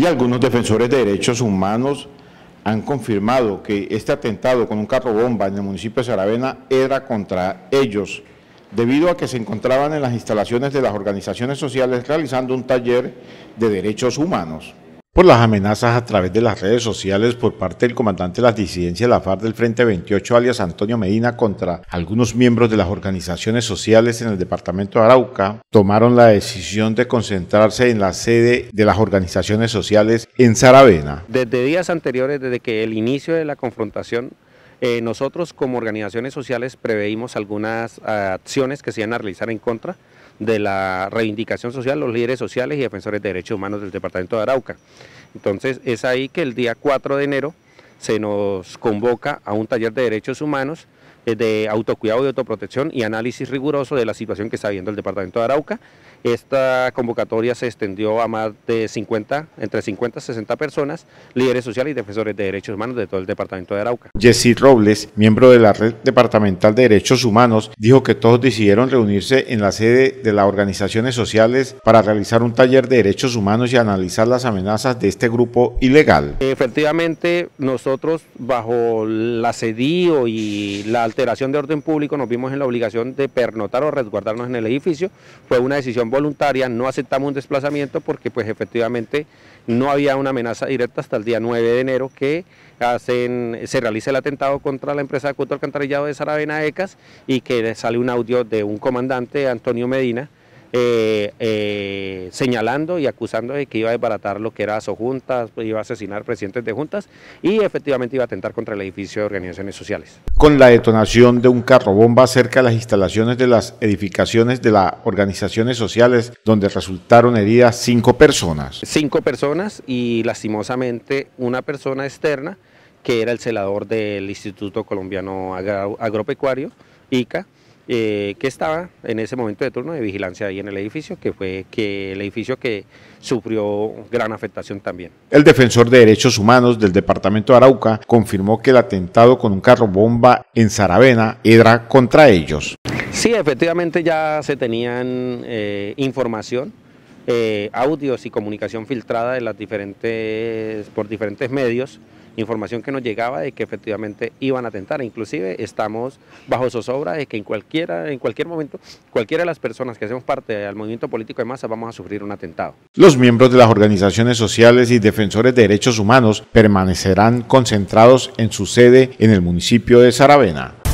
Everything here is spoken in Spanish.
Y algunos defensores de derechos humanos han confirmado que este atentado con un carro bomba en el municipio de Saravena era contra ellos, debido a que se encontraban en las instalaciones de las organizaciones sociales realizando un taller de derechos humanos por las amenazas a través de las redes sociales por parte del comandante de las disidencias de la FARC del Frente 28, alias Antonio Medina, contra algunos miembros de las organizaciones sociales en el departamento de Arauca, tomaron la decisión de concentrarse en la sede de las organizaciones sociales en Saravena. Desde días anteriores, desde que el inicio de la confrontación, eh, nosotros como organizaciones sociales preveímos algunas ah, acciones que se iban a realizar en contra de la reivindicación social, los líderes sociales y defensores de derechos humanos del departamento de Arauca. Entonces es ahí que el día 4 de enero se nos convoca a un taller de derechos humanos eh, de autocuidado y autoprotección y análisis riguroso de la situación que está viendo el departamento de Arauca. Esta convocatoria se extendió a más de 50, entre 50 y 60 personas, líderes sociales y defensores de derechos humanos de todo el departamento de Arauca. Jessy Robles, miembro de la Red Departamental de Derechos Humanos, dijo que todos decidieron reunirse en la sede de las organizaciones sociales para realizar un taller de derechos humanos y analizar las amenazas de este grupo ilegal. Efectivamente, nosotros bajo la CEDIO y la alteración de orden público nos vimos en la obligación de pernotar o resguardarnos en el edificio. Fue una decisión voluntaria, no aceptamos un desplazamiento porque pues efectivamente no había una amenaza directa hasta el día 9 de enero que hacen, se realiza el atentado contra la empresa de Alcantarillado de Saravena ECAS y que sale un audio de un comandante, Antonio Medina, eh, eh, señalando y acusando de que iba a desbaratar lo que era su Juntas, pues, iba a asesinar presidentes de juntas y efectivamente iba a atentar contra el edificio de organizaciones sociales. Con la detonación de un carro bomba cerca de las instalaciones de las edificaciones de las organizaciones sociales, donde resultaron heridas cinco personas. Cinco personas y lastimosamente una persona externa que era el celador del Instituto Colombiano Agropecuario, ICA, eh, que estaba en ese momento de turno de vigilancia ahí en el edificio, que fue que el edificio que sufrió gran afectación también. El defensor de derechos humanos del departamento de Arauca confirmó que el atentado con un carro bomba en Saravena era contra ellos. Sí, efectivamente ya se tenían eh, información. Eh, audios y comunicación filtrada de las diferentes, por diferentes medios información que nos llegaba de que efectivamente iban a atentar. Inclusive estamos bajo zozobra de que en, cualquiera, en cualquier momento, cualquiera de las personas que hacemos parte del movimiento político de masa vamos a sufrir un atentado. Los miembros de las organizaciones sociales y defensores de derechos humanos permanecerán concentrados en su sede en el municipio de Saravena.